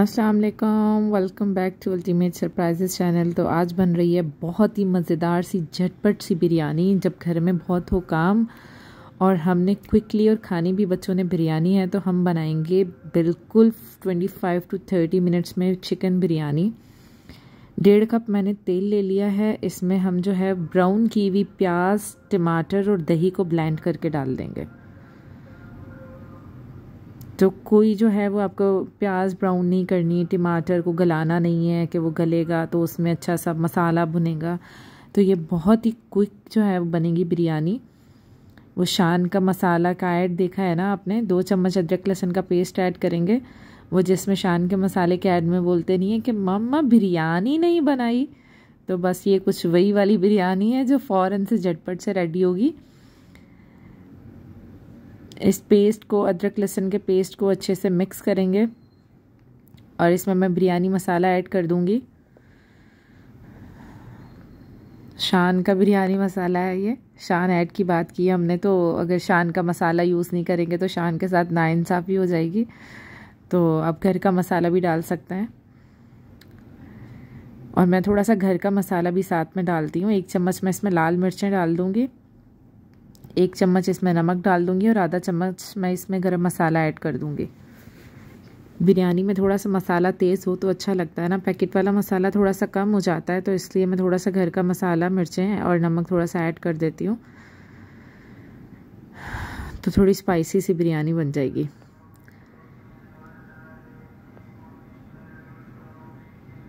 असलकम welcome back to ultimate surprises channel तो आज बन रही है बहुत ही मज़ेदार सी झटपट सी बिरयानी जब घर में बहुत हो काम और हमने क्विकली और खानी भी बच्चों ने बिरयानी है तो हम बनाएंगे बिल्कुल 25 टू थर्टी मिनट्स में चिकन बिरयानी डेढ़ कप मैंने तेल ले लिया है इसमें हम जो है ब्राउन कीवी प्याज टमाटर और दही को ब्लेंड करके डाल देंगे तो कोई जो है वो आपको प्याज ब्राउन नहीं करनी टमाटर को गलाना नहीं है कि वो गलेगा तो उसमें अच्छा सा मसाला भुनेगा तो ये बहुत ही क्विक जो है वो बनेगी बिरयानी वो शान का मसाला का ऐड देखा है ना आपने दो चम्मच अदरक लहसुन का पेस्ट ऐड करेंगे वो जिसमें शान के मसाले के ऐड में बोलते नहीं है कि मम्मा बिरयानी नहीं बनाई तो बस ये कुछ वही वाली बिरयानी है जो फ़ौरन से झटपट से रेडी होगी इस पेस्ट को अदरक लहसुन के पेस्ट को अच्छे से मिक्स करेंगे और इसमें मैं बिरयानी मसाला ऐड कर दूंगी शान का बिरयानी मसाला है ये शान ऐड की बात की हमने तो अगर शान का मसाला यूज़ नहीं करेंगे तो शान के साथ नाइंसाफ़ी हो जाएगी तो आप घर का मसाला भी डाल सकते हैं और मैं थोड़ा सा घर का मसाला भी साथ में डालती हूँ एक चम्मच मैं इसमें लाल मिर्चें डाल दूँगी एक चम्मच इसमें नमक डाल दूँगी और आधा चम्मच मैं इसमें गरम मसाला ऐड कर दूँगी बिरयानी में थोड़ा सा मसाला तेज़ हो तो अच्छा लगता है ना पैकेट वाला मसाला थोड़ा सा कम हो जाता है तो इसलिए मैं थोड़ा सा घर का मसाला मिर्चें और नमक थोड़ा सा ऐड कर देती हूँ तो थोड़ी स्पाइसी सी बिरयानी बन जाएगी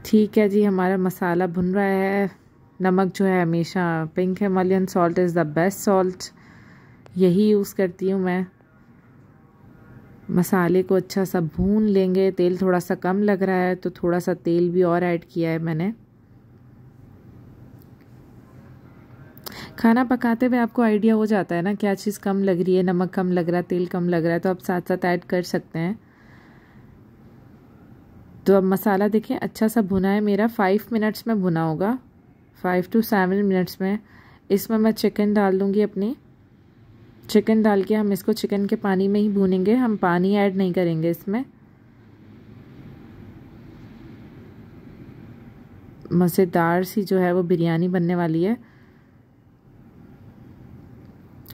ठीक है जी हमारा मसाला भुन रहा है नमक जो है हमेशा pink Himalayan salt is the best salt यही यूज़ करती हूँ मैं मसाले को अच्छा सा भून लेंगे तेल थोड़ा सा कम लग रहा है तो थोड़ा सा तेल भी और ऐड किया है मैंने खाना पकाते हुए आपको आइडिया हो जाता है ना क्या चीज़ कम लग रही है नमक कम लग रहा है तेल कम लग रहा है तो आप साथ साथ ऐड कर सकते हैं तो अब मसाला देखें अच्छा सा भुना है मेरा फाइव मिनट्स में भुना होगा फाइव टू सेवन मिनट्स में इसमें मैं चिकन डाल दूँगी अपनी चिकन डाल के हम इसको चिकन के पानी में ही भूनेंगे हम पानी ऐड नहीं करेंगे इसमें मज़ेदार सी जो है वो बिरयानी बनने वाली है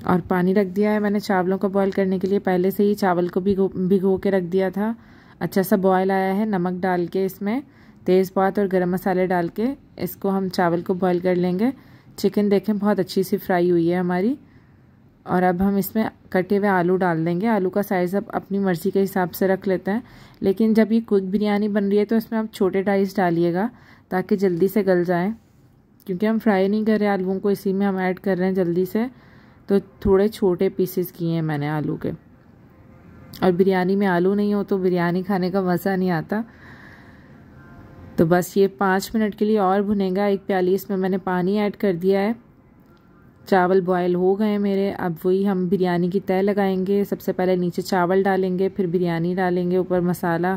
और पानी रख दिया है मैंने चावलों को बॉईल करने के लिए पहले से ही चावल को भिगो भिगो के रख दिया था अच्छा सा बॉयल आया है नमक डाल के इसमें तेज़पात और गरम मसाले डाल के इसको हम चावल को बॉईल कर लेंगे चिकन देखें बहुत अच्छी सी फ्राई हुई है हमारी और अब हम इसमें कटे हुए आलू डाल देंगे आलू का साइज़ आप अपनी मर्ज़ी के हिसाब से रख लेते हैं लेकिन जब ये कुक बिरयानी बन रही है तो इसमें आप छोटे डाइस डालिएगा ताकि जल्दी से गल जाए क्योंकि हम फ्राई नहीं कर रहे आलूओं को इसी में हम ऐड कर रहे हैं जल्दी से तो थोड़े छोटे पीसेस किए हैं मैंने आलू के और बिरयानी में आलू नहीं हो तो बिरयानी खाने का मज़ा नहीं आता तो बस ये पाँच मिनट के लिए और भुनेगा एक प्याली इसमें मैंने पानी ऐड कर दिया है चावल बॉयल हो गए मेरे अब वही हम बिरयानी की तय लगाएंगे सबसे पहले नीचे चावल डालेंगे फिर बिरयानी डालेंगे ऊपर मसाला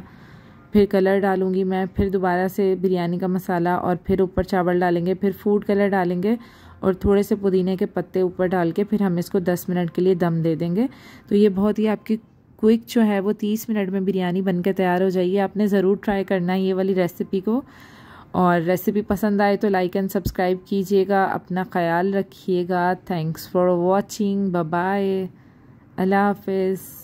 फिर कलर डालूंगी मैं फिर दोबारा से बिरयानी का मसाला और फिर ऊपर चावल डालेंगे फिर फूड कलर डालेंगे और थोड़े से पुदीने के पत्ते ऊपर डाल के फिर हम इसको दस मिनट के लिए दम दे देंगे तो ये बहुत ही आपकी क्विक जो है वो तीस मिनट में बिरयानी बन के तैयार हो जाइए आपने ज़रूर ट्राई करना है ये वाली रेसिपी को और रेसिपी पसंद आए तो लाइक एंड सब्सक्राइब कीजिएगा अपना ख्याल रखिएगा थैंक्स फॉर वॉचिंग बाय अल्लाह हाफिज़